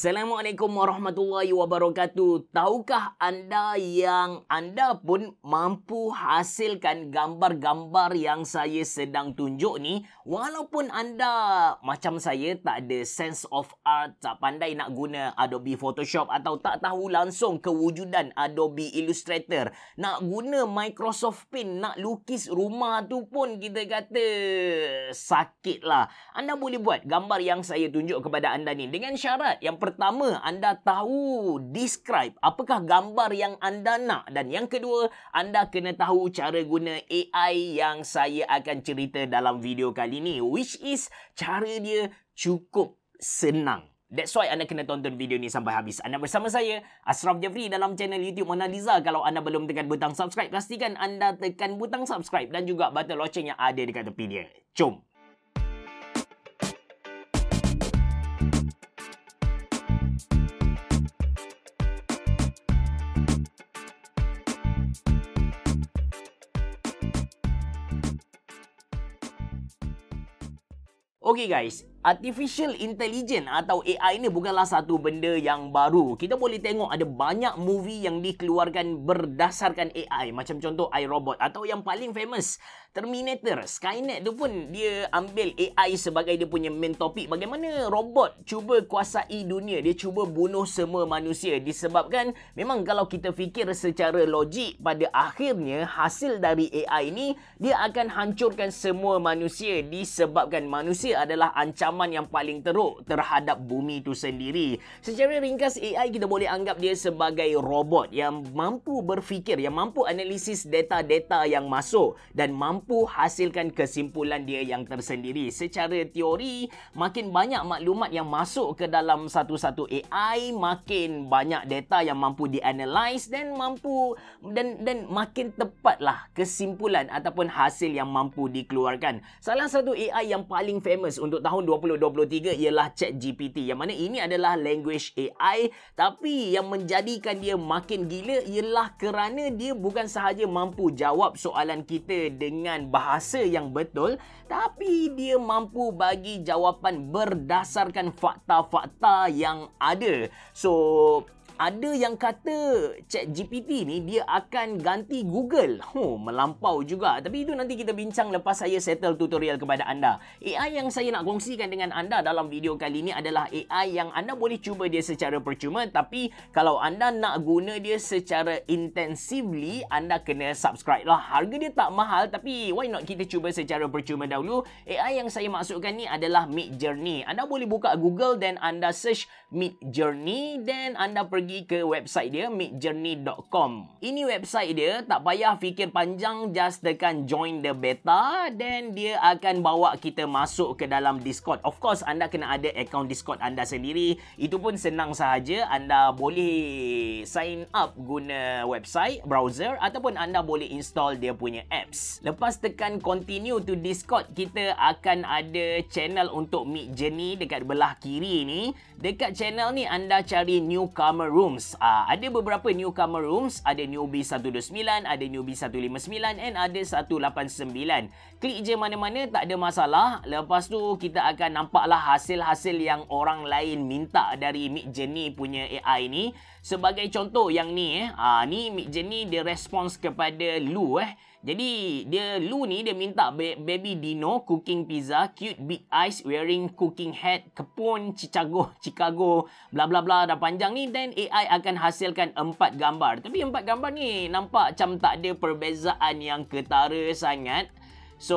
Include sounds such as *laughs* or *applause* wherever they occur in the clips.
Assalamualaikum warahmatullahi wabarakatuh. Tahukah anda yang anda pun mampu hasilkan gambar-gambar yang saya sedang tunjuk ni walaupun anda macam saya tak ada sense of art, tak pandai nak guna Adobe Photoshop atau tak tahu langsung kewujudan Adobe Illustrator. Nak guna Microsoft Paint nak lukis rumah tu pun kita kata sakitlah. Anda boleh buat gambar yang saya tunjuk kepada anda ni dengan syarat yang pertama pertama anda tahu describe apakah gambar yang anda nak dan yang kedua anda kena tahu cara guna AI yang saya akan cerita dalam video kali ini which is cara dia cukup senang. That's why anda kena tonton video ni sampai habis. Anda bersama saya, Asraf Jafri dalam channel YouTube Mona Lisa. Kalau anda belum tekan butang subscribe, pastikan anda tekan butang subscribe dan juga button loceng yang ada dekat tepi dia. Jom! Okay guys, Artificial intelligence atau AI ni bukanlah satu benda yang baru. Kita boleh tengok ada banyak movie yang dikeluarkan berdasarkan AI. Macam contoh iRobot atau yang paling famous Terminator. Skynet tu pun dia ambil AI sebagai dia punya main topic. Bagaimana robot cuba kuasai dunia. Dia cuba bunuh semua manusia. Disebabkan memang kalau kita fikir secara logik pada akhirnya hasil dari AI ni dia akan hancurkan semua manusia disebabkan manusia adalah ancaman ancaman yang paling teruk terhadap bumi itu sendiri. Secara ringkas AI kita boleh anggap dia sebagai robot yang mampu berfikir, yang mampu analisis data-data yang masuk dan mampu hasilkan kesimpulan dia yang tersendiri. Secara teori, makin banyak maklumat yang masuk ke dalam satu-satu AI, makin banyak data yang mampu dianalyze dan mampu dan dan makin tepatlah kesimpulan ataupun hasil yang mampu dikeluarkan. Salah satu AI yang paling famous untuk tahun 2020 2023 ialah Chat GPT. yang mana ini adalah language AI tapi yang menjadikan dia makin gila ialah kerana dia bukan sahaja mampu jawab soalan kita dengan bahasa yang betul tapi dia mampu bagi jawapan berdasarkan fakta-fakta yang ada. So ada yang kata chat GPT ni dia akan ganti Google. Huh, melampau juga. Tapi itu nanti kita bincang lepas saya settle tutorial kepada anda. AI yang saya nak kongsikan dengan anda dalam video kali ini adalah AI yang anda boleh cuba dia secara percuma. Tapi kalau anda nak guna dia secara intensively, anda kena subscribe lah. Harga dia tak mahal tapi why not kita cuba secara percuma dahulu. AI yang saya masukkan ni adalah Mid Journey. Anda boleh buka Google dan anda search Mid Journey dan anda pergi pergi ke website dia midjourney.com. Ini website dia tak payah fikir panjang just tekan join the beta dan dia akan bawa kita masuk ke dalam Discord. Of course anda kena ada account Discord anda sendiri. Itu pun senang sahaja anda boleh sign up guna website browser ataupun anda boleh install dia punya apps. Lepas tekan continue to Discord kita akan ada channel untuk Meet Journey dekat belah kiri ni. Dekat channel ni anda cari newcomer rooms. Uh, ada beberapa newcomer rooms. Ada newbie 129, ada newbie 159 and ada 189. Klik je mana-mana tak ada masalah. Lepas tu kita akan nampaklah hasil-hasil yang orang lain minta dari Mid Journey punya AI ni. Sebagai contoh yang ni eh. Ha, ni Mid Journey dia respons kepada Lu eh. Jadi dia Lu ni dia minta baby Dino cooking pizza, cute big eyes wearing cooking hat, kepon Chicago, *laughs* Chicago, bla bla bla dah panjang ni Dan AI akan hasilkan empat gambar. Tapi empat gambar ni nampak macam tak ada perbezaan yang ketara sangat. So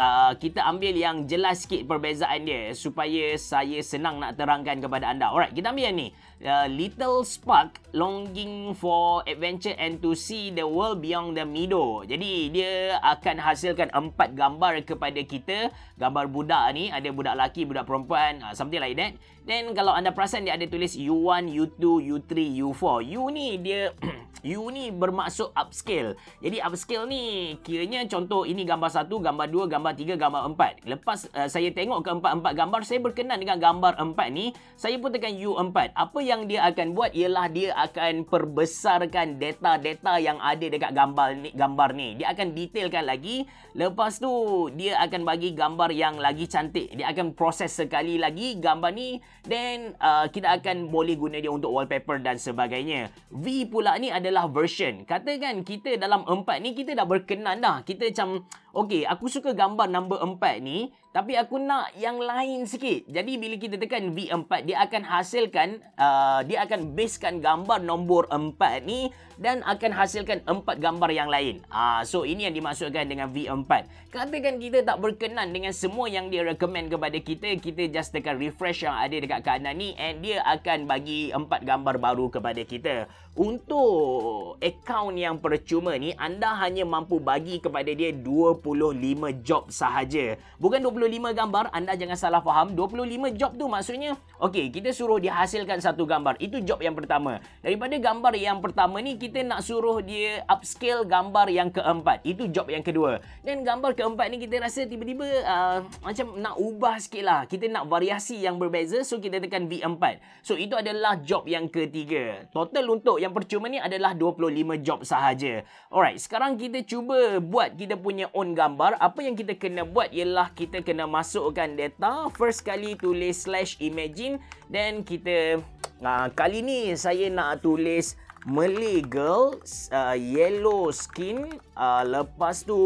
uh, kita ambil yang jelas sikit perbezaan dia supaya saya senang nak terangkan kepada anda. Alright, kita ambil yang ni. Uh, little spark longing for adventure and to see the world beyond the meadow. Jadi dia akan hasilkan empat gambar kepada kita. Gambar budak ni, ada budak lelaki, budak perempuan, uh, something like that. Then kalau anda perasan dia ada tulis U1, U2, U3, U4. U ni dia *clears throat* U ni bermaksud upscale. Jadi upscale ni kiranya contoh ini gambar satu, gambar dua, gambar tiga, gambar empat. Lepas uh, saya tengok ke empat-empat gambar, saya berkenan dengan gambar empat ni. Saya pun tekan U4. Apa yang dia akan buat ialah dia akan perbesarkan data-data yang ada dekat gambar ni, gambar ni. Dia akan detailkan lagi. Lepas tu, dia akan bagi gambar yang lagi cantik. Dia akan proses sekali lagi gambar ni. Then, uh, kita akan boleh guna dia untuk wallpaper dan sebagainya. V pula ni adalah version. Katakan kita dalam empat ni, kita dah berkenan dah. Kita macam, okey, Okey, aku suka gambar number 4 ni. Tapi aku nak yang lain sikit. Jadi bila kita tekan V4, dia akan hasilkan, uh, dia akan basekan gambar nombor 4 ni dan akan hasilkan 4 gambar yang lain. Uh, so ini yang dimasukkan dengan V4. Katakan kita tak berkenan dengan semua yang dia recommend kepada kita, kita just tekan refresh yang ada dekat kanan ni and dia akan bagi 4 gambar baru kepada kita. Untuk account yang percuma ni, anda hanya mampu bagi kepada dia 20 25 job sahaja. Bukan 25 gambar, anda jangan salah faham. 25 job tu maksudnya, okey, kita suruh dia hasilkan satu gambar. Itu job yang pertama. Daripada gambar yang pertama ni, kita nak suruh dia upscale gambar yang keempat. Itu job yang kedua. Dan gambar keempat ni, kita rasa tiba-tiba uh, macam nak ubah sikit lah. Kita nak variasi yang berbeza, so kita tekan V4. So, itu adalah job yang ketiga. Total untuk yang percuma ni adalah 25 job sahaja. Alright, sekarang kita cuba buat kita punya own gambar gambar, apa yang kita kena buat ialah kita kena masukkan data. First kali tulis slash imagine. Then kita, uh, *tsk* kali ni saya nak tulis Malay girl, uh, yellow skin, uh, lepas tu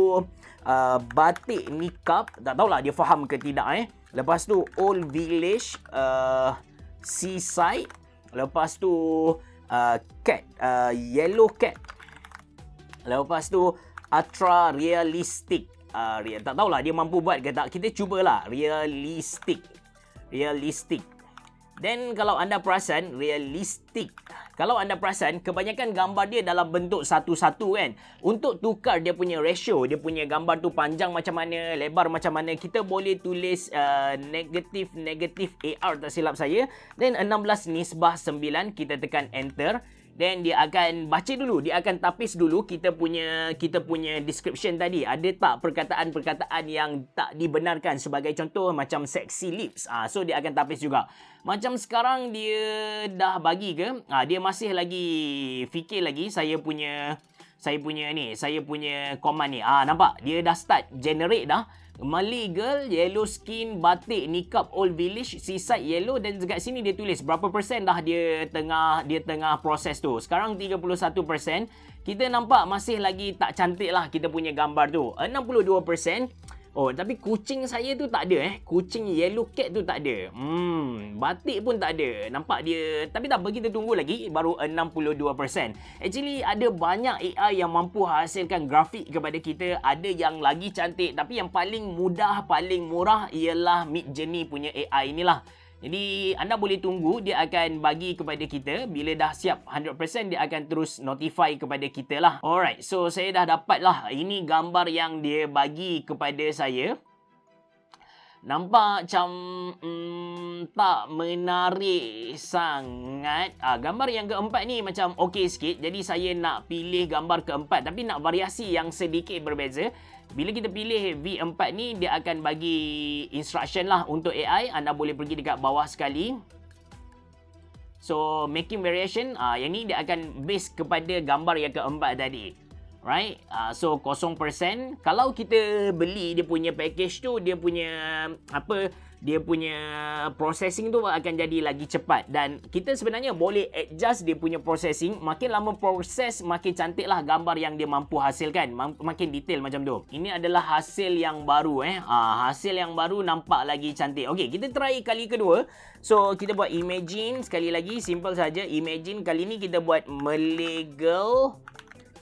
uh, batik niqab. Tak tahulah dia faham ke tidak eh. Lepas tu old village, uh, seaside. Lepas tu uh, cat, uh, yellow cat. Lepas tu ultra realistic. Uh, ah, tak tahulah dia mampu buat ke tak. Kita cubalah realistic. Realistic. Then kalau anda perasan realistic. Kalau anda perasan kebanyakan gambar dia dalam bentuk satu-satu kan. Untuk tukar dia punya ratio, dia punya gambar tu panjang macam mana, lebar macam mana, kita boleh tulis uh, ah, negative negative AR tak silap saya. Then 16 nisbah 9 kita tekan enter then dia akan baca dulu dia akan tapis dulu kita punya kita punya description tadi ada tak perkataan-perkataan yang tak dibenarkan sebagai contoh macam sexy lips ah so dia akan tapis juga macam sekarang dia dah bagi ke ah dia masih lagi fikir lagi saya punya saya punya ni saya punya command ni ah nampak dia dah start generate dah Malay girl, yellow skin, batik, nikap, old village, seaside yellow dan dekat sini dia tulis berapa persen dah dia tengah dia tengah proses tu. Sekarang 31%. Kita nampak masih lagi tak cantik lah kita punya gambar tu. 62%. Oh, tapi kucing saya tu tak ada eh. Kucing yellow cat tu tak ada. Hmm, batik pun tak ada. Nampak dia. Tapi tak apa, kita tunggu lagi. Baru 62%. Actually, ada banyak AI yang mampu hasilkan grafik kepada kita. Ada yang lagi cantik. Tapi yang paling mudah, paling murah ialah Mid Journey punya AI inilah. Jadi anda boleh tunggu dia akan bagi kepada kita bila dah siap 100% dia akan terus notify kepada kita lah. Alright, so saya dah dapat lah ini gambar yang dia bagi kepada saya. Nampak macam mm, tak menarik sangat. Ah, gambar yang keempat ni macam okey sikit. Jadi saya nak pilih gambar keempat tapi nak variasi yang sedikit berbeza. Bila kita pilih V4 ni, dia akan bagi instruction lah untuk AI. Anda boleh pergi dekat bawah sekali. So, making variation, uh, yang ni dia akan base kepada gambar yang keempat tadi right uh, so 0% kalau kita beli dia punya package tu dia punya apa dia punya processing tu akan jadi lagi cepat dan kita sebenarnya boleh adjust dia punya processing makin lama proses makin cantiklah gambar yang dia mampu hasilkan makin detail macam tu ini adalah hasil yang baru eh uh, hasil yang baru nampak lagi cantik Okay, kita try kali kedua so kita buat imagine sekali lagi simple saja imagine kali ni kita buat melegal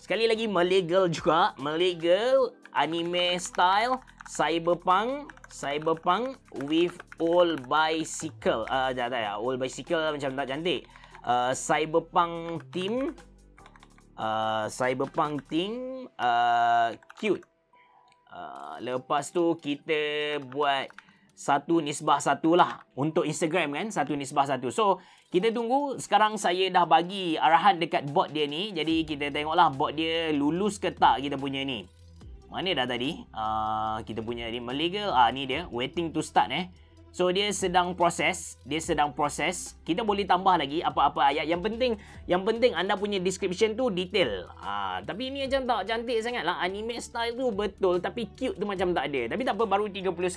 Sekali lagi Malegal juga, Malegal anime style cyberpunk, cyberpunk with old bicycle. Ah, uh, tak tak ya, old bicycle macam tak cantik. Uh, cyberpunk team uh, cyberpunk team uh, cute. Uh, lepas tu kita buat satu nisbah satu lah untuk Instagram kan satu nisbah satu so kita tunggu sekarang saya dah bagi arahan dekat bot dia ni jadi kita tengoklah bot dia lulus ke tak kita punya ni mana dah tadi uh, kita punya ni Malay ah uh, ni dia waiting to start eh So dia sedang proses, dia sedang proses. Kita boleh tambah lagi apa-apa ayat. Yang penting, yang penting anda punya description tu detail. Ha, tapi ini macam tak cantik sangat lah. Anime style tu betul tapi cute tu macam tak ada. Tapi tak apa, baru 31%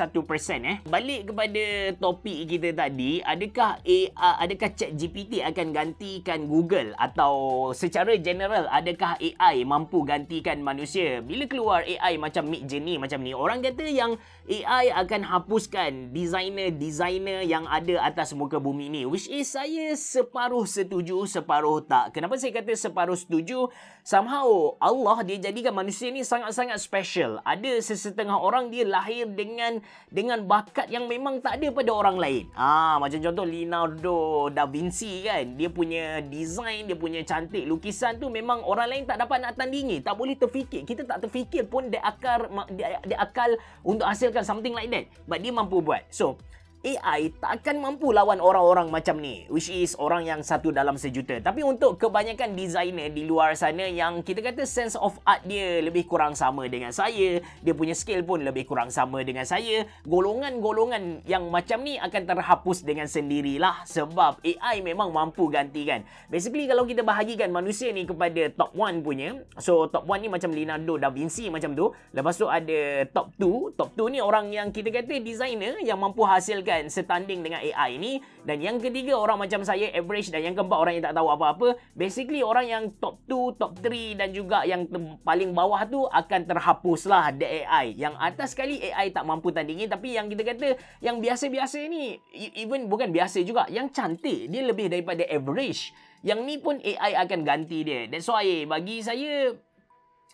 eh. Balik kepada topik kita tadi, adakah AI, adakah ChatGPT akan gantikan Google atau secara general, adakah AI mampu gantikan manusia? Bila keluar AI macam Mid Journey macam ni, orang kata yang AI akan hapuskan designer designer yang ada atas muka bumi ni which is saya separuh setuju separuh tak kenapa saya kata separuh setuju somehow Allah dia jadikan manusia ni sangat-sangat special ada sesetengah orang dia lahir dengan dengan bakat yang memang tak ada pada orang lain ah macam contoh Leonardo Da Vinci kan dia punya design dia punya cantik lukisan tu memang orang lain tak dapat nak tandingi tak boleh terfikir kita tak terfikir pun dia akar dia, dia akal untuk hasilkan something like that but dia mampu buat so AI tak akan mampu lawan orang-orang macam ni which is orang yang satu dalam sejuta tapi untuk kebanyakan designer di luar sana yang kita kata sense of art dia lebih kurang sama dengan saya dia punya skill pun lebih kurang sama dengan saya golongan-golongan yang macam ni akan terhapus dengan sendirilah sebab AI memang mampu gantikan basically kalau kita bahagikan manusia ni kepada top 1 punya so top 1 ni macam Leonardo da Vinci macam tu lepas tu ada top 2 top 2 ni orang yang kita kata designer yang mampu hasilkan akan setanding dengan AI ni dan yang ketiga orang macam saya average dan yang keempat orang yang tak tahu apa-apa basically orang yang top 2 top 3 dan juga yang paling bawah tu akan terhapuslah the AI yang atas sekali AI tak mampu tandingi tapi yang kita kata yang biasa-biasa ni e, even bukan biasa juga yang cantik dia lebih daripada average yang ni pun AI akan ganti dia that's why bagi saya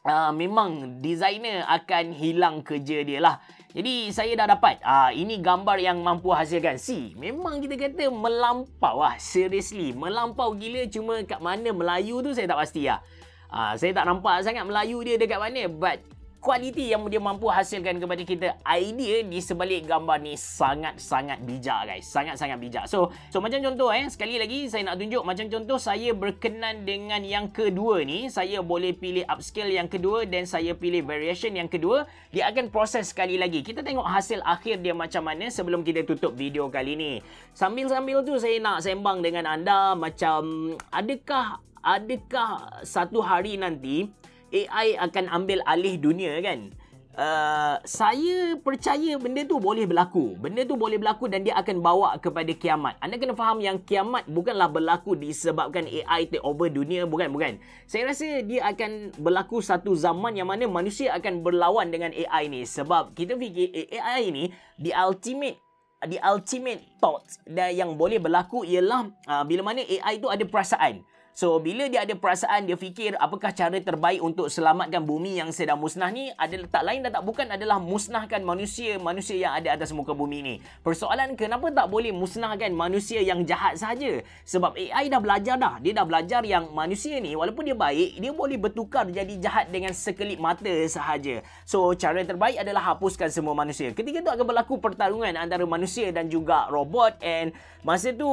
Uh, memang designer akan hilang kerja dia lah jadi saya dah dapat uh, ini gambar yang mampu hasilkan C. Memang kita kata melampau lah. Seriously, melampau gila cuma kat mana Melayu tu saya tak pasti lah. Uh, saya tak nampak sangat Melayu dia dekat mana but kualiti yang dia mampu hasilkan kepada kita idea di sebalik gambar ni sangat-sangat bijak guys sangat-sangat bijak so so macam contoh eh sekali lagi saya nak tunjuk macam contoh saya berkenan dengan yang kedua ni saya boleh pilih upscale yang kedua dan saya pilih variation yang kedua dia akan proses sekali lagi kita tengok hasil akhir dia macam mana sebelum kita tutup video kali ni sambil-sambil tu saya nak sembang dengan anda macam adakah adakah satu hari nanti AI akan ambil alih dunia kan uh, saya percaya benda tu boleh berlaku benda tu boleh berlaku dan dia akan bawa kepada kiamat anda kena faham yang kiamat bukanlah berlaku disebabkan AI take over dunia bukan bukan saya rasa dia akan berlaku satu zaman yang mana manusia akan berlawan dengan AI ni sebab kita fikir eh, AI ni the ultimate the ultimate thought dan yang boleh berlaku ialah uh, bila mana AI tu ada perasaan So bila dia ada perasaan dia fikir apakah cara terbaik untuk selamatkan bumi yang sedang musnah ni ada tak lain dan tak bukan adalah musnahkan manusia-manusia yang ada atas muka bumi ni. Persoalan kenapa tak boleh musnahkan manusia yang jahat saja? Sebab AI dah belajar dah. Dia dah belajar yang manusia ni walaupun dia baik, dia boleh bertukar jadi jahat dengan sekelip mata sahaja. So cara terbaik adalah hapuskan semua manusia. Ketika tu akan berlaku pertarungan antara manusia dan juga robot and masa tu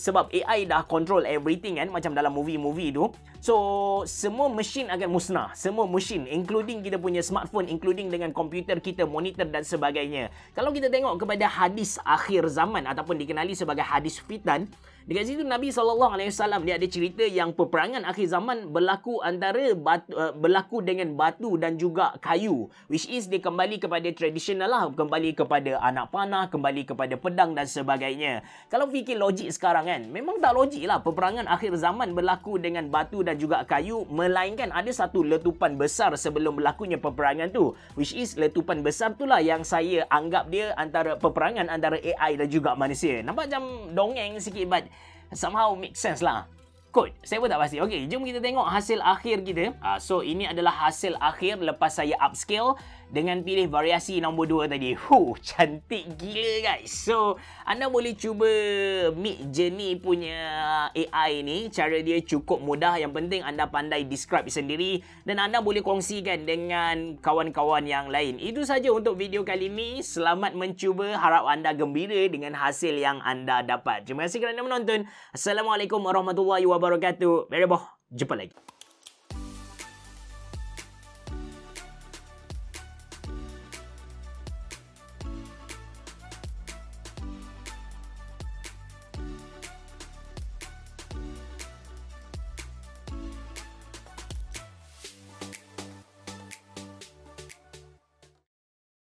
sebab AI dah control everything kan macam dalam movie-movie tu. So, semua mesin akan musnah. Semua mesin including kita punya smartphone, including dengan komputer kita, monitor dan sebagainya. Kalau kita tengok kepada hadis akhir zaman ataupun dikenali sebagai hadis fitan, Dekat situ Nabi sallallahu alaihi wasallam dia ada cerita yang peperangan akhir zaman berlaku antara batu, uh, eh, berlaku dengan batu dan juga kayu which is dia kembali kepada tradisional lah kembali kepada anak panah kembali kepada pedang dan sebagainya. Kalau fikir logik sekarang kan memang tak logik lah peperangan akhir zaman berlaku dengan batu dan juga kayu melainkan ada satu letupan besar sebelum berlakunya peperangan tu which is letupan besar tu lah yang saya anggap dia antara peperangan antara AI dan juga manusia. Nampak macam dongeng sikit but somehow make sense lah. Kot, saya pun tak pasti. Okey, jom kita tengok hasil akhir kita. Uh, so, ini adalah hasil akhir lepas saya upscale dengan pilih variasi nombor 2 tadi. Huh, cantik gila guys. So, anda boleh cuba Mid Journey punya AI ni. Cara dia cukup mudah. Yang penting anda pandai describe sendiri. Dan anda boleh kongsikan dengan kawan-kawan yang lain. Itu saja untuk video kali ini. Selamat mencuba. Harap anda gembira dengan hasil yang anda dapat. Terima kasih kerana menonton. Assalamualaikum warahmatullahi wabarakatuh. Bye-bye. Jumpa lagi.